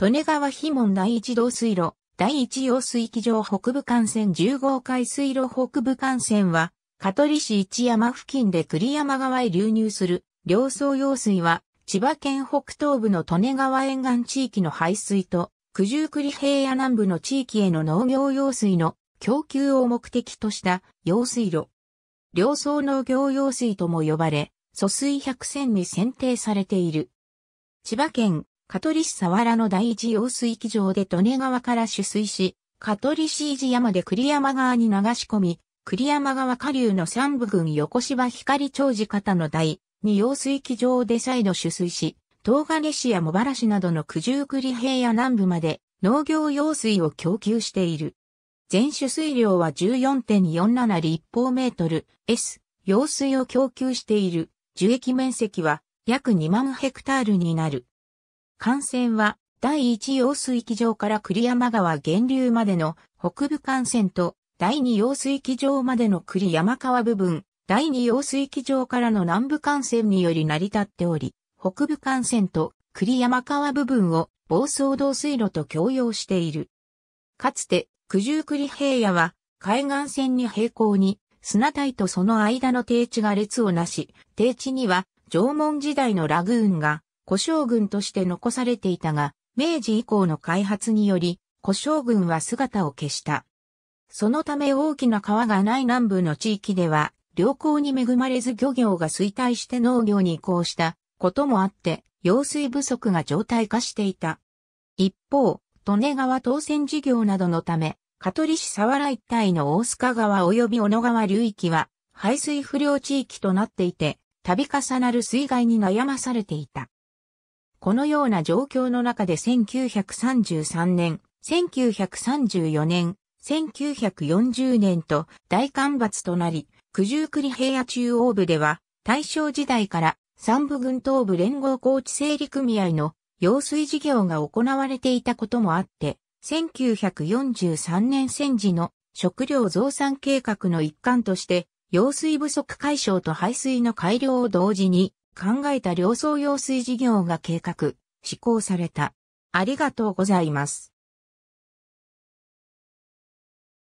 利根川碑門第一道水路、第一用水機場北部幹線10号海水路北部幹線は、香取市一山付近で栗山川へ流入する、両層用水は、千葉県北東部の利根川沿岸地域の排水と、九十九里平野南部の地域への農業用水の供給を目的とした用水路。両層農業用水とも呼ばれ、疎水百選に選定されている。千葉県香取市佐原の第一用水機場で利根川から取水し、香取市伊地山で栗山川に流し込み、栗山川下流の三部郡横芝光長寺方の第二用水機場で再度取水し、東金市や茂原市などの九十九里平野南部まで農業用水を供給している。全取水量は14.47立方メートル S 用水を供給している。樹液面積は約2万ヘクタールになる。幹線は第一用水域場から栗山川源流までの北部幹線と第二用水域場までの栗山川部分、第二用水域場からの南部幹線により成り立っており、北部幹線と栗山川部分を暴走道水路と共用している。かつて九十九里平野は海岸線に平行に砂台とその間の低地が列をなし、低地には縄文時代のラグーンが古将軍として残されていたが、明治以降の開発により、古将軍は姿を消した。そのため大きな川がない南部の地域では、良好に恵まれず漁業が衰退して農業に移行したこともあって、用水不足が状態化していた。一方、利根川当選事業などのため、香取市沢原一帯の大須賀川及び小野川流域は、排水不良地域となっていて、度重なる水害に悩まされていた。このような状況の中で1933年、1934年、1940年と大干ばつとなり、九十九里平野中央部では、大正時代から三部軍東部連合高知整理組合の用水事業が行われていたこともあって、1943年戦時の食料増産計画の一環として、用水不足解消と排水の改良を同時に考えた量相用水事業が計画、施行された。ありがとうございます。